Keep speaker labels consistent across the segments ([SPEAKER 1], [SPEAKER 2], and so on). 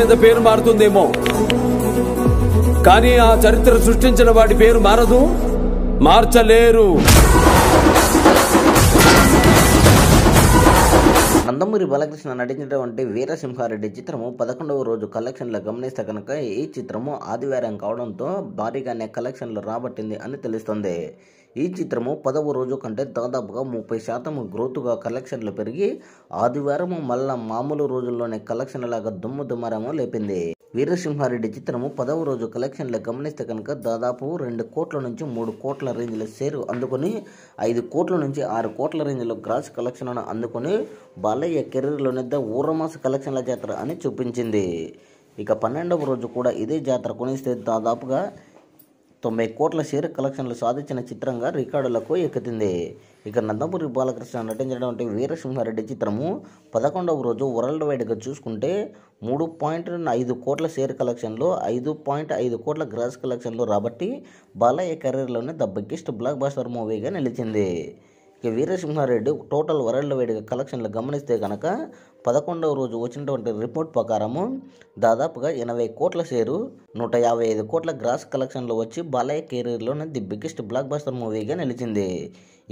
[SPEAKER 1] మీద పేరు మారుతుందేమో కానీ ఆ చరిత్ర సృష్టించిన వాడి పేరు మారదు మార్చలేరు
[SPEAKER 2] నందమూరి బాలకృష్ణ నటించినటువంటి వీరసింహారెడ్డి చిత్రము పదకొండవ రోజు కలెక్షన్లు గమనిస్తే కనుక ఈ చిత్రము ఆదివారం కావడంతో భారీగానే కలెక్షన్లు రాబట్టింది అని తెలుస్తుంది ఈ చిత్రము పదవ రోజు కంటే దాదాపుగా ముప్పై శాతం గ్రోత్గా కలెక్షన్లు పెరిగి ఆదివారం మళ్ళా మామూలు రోజుల్లోనే కలెక్షన్లాగా దుమ్ము దుమారము లేపింది వీరసింహారెడ్డి చిత్రము పదవ రోజు కలెక్షన్లు గమనిస్తే కనుక దాదాపు రెండు కోట్ల నుంచి మూడు కోట్ల రేంజ్లో సేరు అందుకొని ఐదు కోట్ల నుంచి ఆరు కోట్ల రేంజ్లో గ్రాస్ కలెక్షన్లను అందుకొని బాలయ్య కెరీర్లోనే ద ఊరమాస కలెక్షన్ల జాతర అని చూపించింది ఇక పన్నెండవ రోజు కూడా ఇదే జాతర కొనిస్తే దాదాపుగా తొంభై కోట్ల షేర్ కలెక్షన్లు సాధించిన చిత్రంగా రికార్డులకు ఎక్కుతుంది ఇక నందమూరి బాలకృష్ణ నటించినటువంటి వీరసింహారెడ్డి చిత్రము పదకొండవ రోజు వరల్డ్ వైడ్గా చూసుకుంటే మూడు పాయింట్ ఐదు కోట్ల షేర్ కలెక్షన్లు ఐదు పాయింట్ ఐదు కోట్ల గ్రాస్ కలెక్షన్లు రాబట్టి బాలయ్య కెరీర్లోనే ద బిగ్గెస్ట్ బ్లాక్ బాస్టర్ మూవీగా నిలిచింది ఇక వీరసింహారెడ్డి టోటల్ వరల్డ్ వైడ్గా కలెక్షన్లు గమనిస్తే కనుక పదకొండవ రోజు వచ్చినటువంటి రిపోర్ట్ ప్రకారము దాదాపుగా ఎనభై కోట్ల షేరు నూట యాభై ఐదు కోట్ల గ్రాస్ కలెక్షన్లు వచ్చి బాలయ్య కెరీర్లోనే ది బిగ్గెస్ట్ బ్లాక్ బస్టర్ మూవీగా నిలిచింది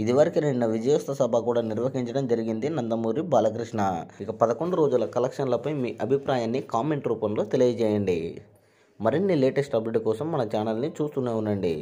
[SPEAKER 2] ఇదివరకు నిన్న విజయోత్సవ సభ కూడా నిర్వహించడం జరిగింది నందమూరి బాలకృష్ణ ఇక పదకొండు రోజుల కలెక్షన్లపై మీ అభిప్రాయాన్ని కామెంట్ రూపంలో తెలియజేయండి మరిన్ని లేటెస్ట్ అప్డేట్ కోసం మన ఛానల్ని చూస్తూనే ఉండండి